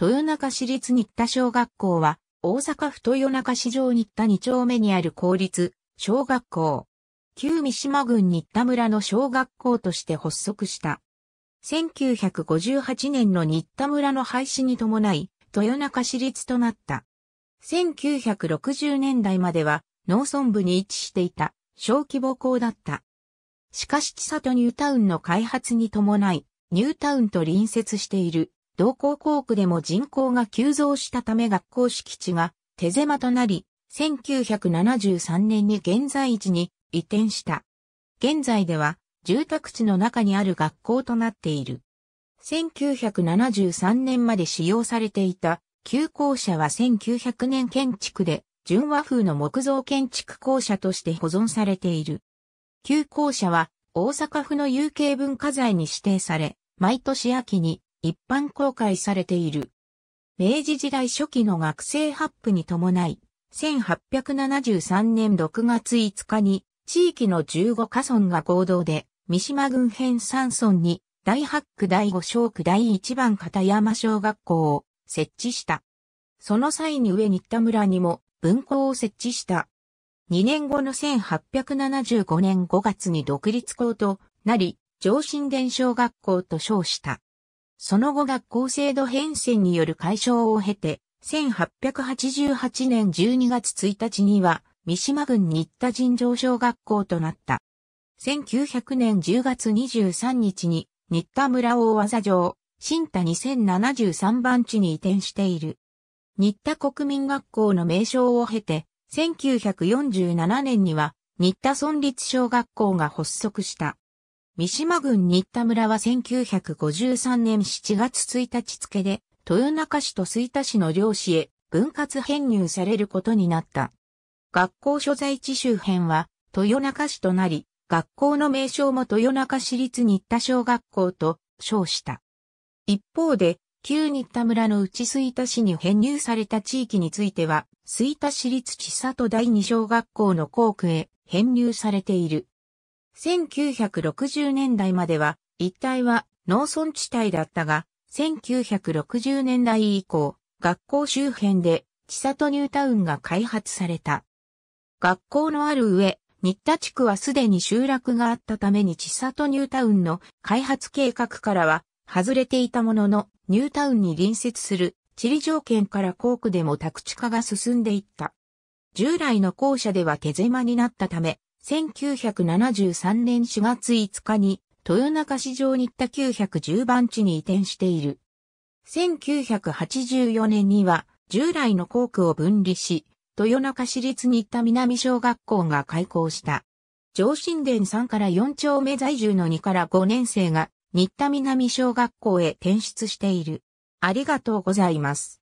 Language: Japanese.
豊中市立新田小学校は、大阪府豊中市場新田2丁目にある公立小学校。旧三島郡新田村の小学校として発足した。1958年の新田村の廃止に伴い、豊中市立となった。1960年代までは農村部に位置していた小規模校だった。しかし千里ニュータウンの開発に伴い、ニュータウンと隣接している同校校区でも人口が急増したため学校敷地が手狭となり、1973年に現在地に移転した。現在では住宅地の中にある学校となっている。1973年まで使用されていた旧校舎は1900年建築で純和風の木造建築校舎として保存されている。旧校舎は大阪府の有形文化財に指定され、毎年秋に一般公開されている。明治時代初期の学生発布に伴い、1873年6月5日に地域の15カ村が合同で三島郡編山村に第8区第5小区第1番片山小学校を設置した。その際に上新田村にも文校を設置した。2年後の1875年5月に独立校となり、上新伝小学校と称した。その後学校制度変遷による解消を経て、1888年12月1日には、三島郡新田尋常小学校となった。1900年10月23日に、新田村大技城、新田2073番地に移転している。新田国民学校の名称を経て、1947年には、新田村立小学校が発足した。三島郡新田村は1953年7月1日付で、豊中市と水田市の両市へ分割編入されることになった。学校所在地周辺は豊中市となり、学校の名称も豊中市立新田小学校と称した。一方で、旧新田村の内水田市に編入された地域については、水田市立千里第二小学校の校区へ編入されている。1960年代までは一帯は農村地帯だったが、1960年代以降、学校周辺で千里ニュータウンが開発された。学校のある上、新田地区はすでに集落があったために千里ニュータウンの開発計画からは外れていたものの、ニュータウンに隣接する地理条件から校区でも宅地化が進んでいった。従来の校舎では手狭になったため、1973年4月5日に豊中市場新田910番地に移転している。1984年には従来の校区を分離し、豊中市立新田南小学校が開校した。上新殿3から4丁目在住の2から5年生が新田南小学校へ転出している。ありがとうございます。